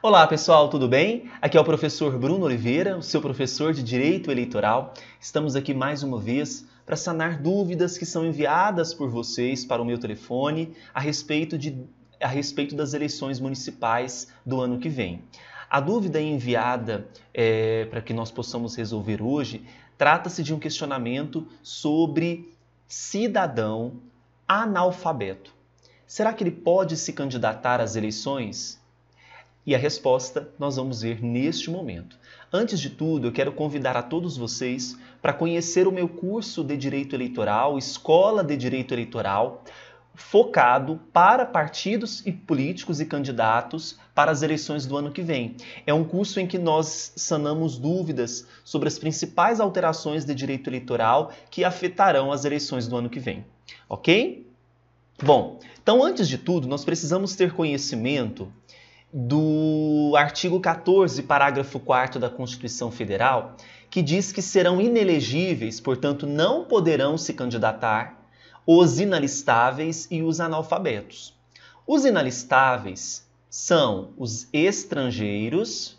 Olá pessoal, tudo bem? Aqui é o professor Bruno Oliveira, o seu professor de Direito Eleitoral. Estamos aqui mais uma vez para sanar dúvidas que são enviadas por vocês para o meu telefone a respeito, de, a respeito das eleições municipais do ano que vem. A dúvida enviada é, para que nós possamos resolver hoje trata-se de um questionamento sobre cidadão analfabeto. Será que ele pode se candidatar às eleições? E a resposta nós vamos ver neste momento. Antes de tudo, eu quero convidar a todos vocês para conhecer o meu curso de Direito Eleitoral, Escola de Direito Eleitoral, focado para partidos e políticos e candidatos para as eleições do ano que vem. É um curso em que nós sanamos dúvidas sobre as principais alterações de direito eleitoral que afetarão as eleições do ano que vem. Ok? Bom, então antes de tudo, nós precisamos ter conhecimento do artigo 14, parágrafo 4 da Constituição Federal, que diz que serão inelegíveis, portanto, não poderão se candidatar os inalistáveis e os analfabetos. Os inalistáveis são os estrangeiros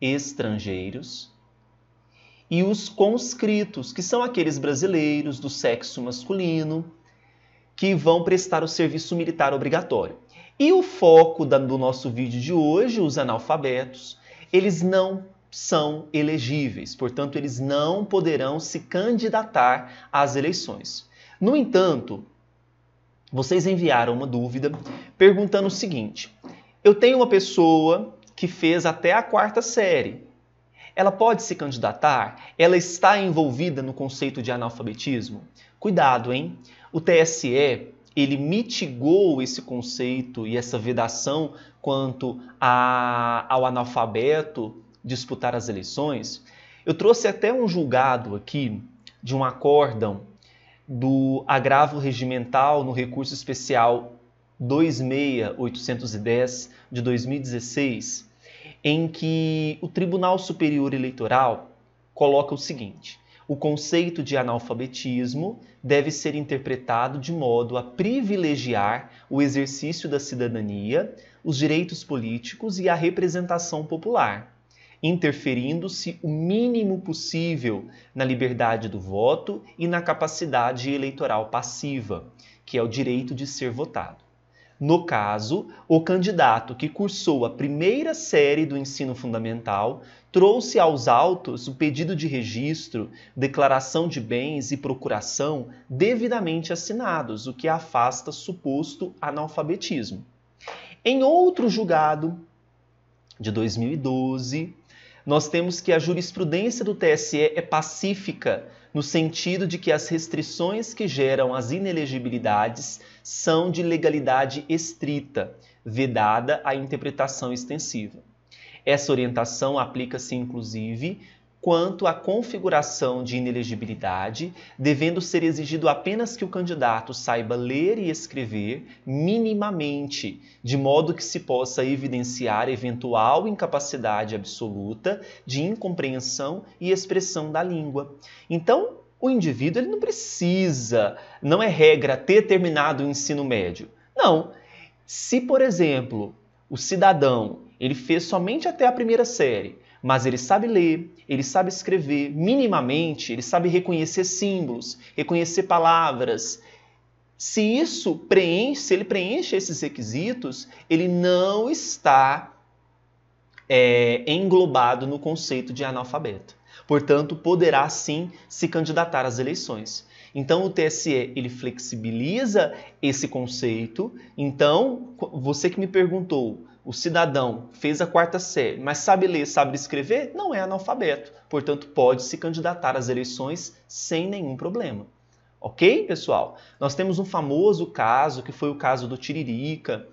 estrangeiros e os conscritos, que são aqueles brasileiros do sexo masculino que vão prestar o serviço militar obrigatório. E o foco da, do nosso vídeo de hoje, os analfabetos, eles não são elegíveis, portanto, eles não poderão se candidatar às eleições. No entanto, vocês enviaram uma dúvida perguntando o seguinte: eu tenho uma pessoa que fez até a quarta série. Ela pode se candidatar? Ela está envolvida no conceito de analfabetismo? Cuidado, hein? O TSE ele mitigou esse conceito e essa vedação quanto a, ao analfabeto disputar as eleições. Eu trouxe até um julgado aqui de um acórdão do agravo regimental no recurso especial 26810 de 2016, em que o Tribunal Superior Eleitoral coloca o seguinte: o conceito de analfabetismo deve ser interpretado de modo a privilegiar o exercício da cidadania, os direitos políticos e a representação popular, interferindo-se o mínimo possível na liberdade do voto e na capacidade eleitoral passiva, que é o direito de ser votado. No caso, o candidato que cursou a primeira série do ensino fundamental trouxe aos autos o pedido de registro, declaração de bens e procuração devidamente assinados, o que afasta suposto analfabetismo. Em outro julgado de 2012, nós temos que a jurisprudência do TSE é pacífica no sentido de que as restrições que geram as inelegibilidades são de legalidade estrita, vedada a interpretação extensiva. Essa orientação aplica-se, inclusive, quanto à configuração de inelegibilidade, devendo ser exigido apenas que o candidato saiba ler e escrever minimamente, de modo que se possa evidenciar eventual incapacidade absoluta de incompreensão e expressão da língua. Então, o indivíduo ele não precisa, não é regra ter terminado o ensino médio. Não. Se, por exemplo, o cidadão ele fez somente até a primeira série, mas ele sabe ler, ele sabe escrever minimamente, ele sabe reconhecer símbolos, reconhecer palavras. Se isso preenche, se ele preenche esses requisitos, ele não está é, englobado no conceito de analfabeto. Portanto, poderá sim se candidatar às eleições. Então o TSE ele flexibiliza esse conceito. Então, você que me perguntou, o cidadão fez a quarta série, mas sabe ler, sabe escrever, não é analfabeto. Portanto, pode se candidatar às eleições sem nenhum problema. Ok, pessoal? Nós temos um famoso caso, que foi o caso do Tiririca,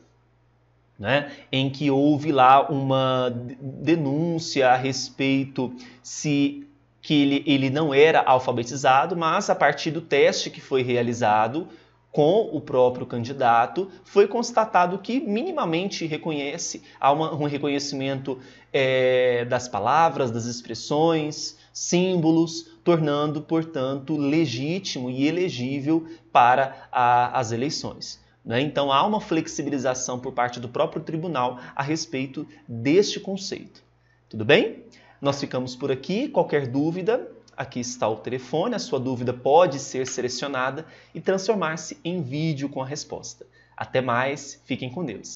né, em que houve lá uma denúncia a respeito se que ele, ele não era alfabetizado, mas a partir do teste que foi realizado, com o próprio candidato, foi constatado que minimamente reconhece, há uma, um reconhecimento é, das palavras, das expressões, símbolos, tornando, portanto, legítimo e elegível para a, as eleições. Né? Então, há uma flexibilização por parte do próprio tribunal a respeito deste conceito. Tudo bem? Nós ficamos por aqui. Qualquer dúvida, Aqui está o telefone, a sua dúvida pode ser selecionada e transformar-se em vídeo com a resposta. Até mais, fiquem com Deus.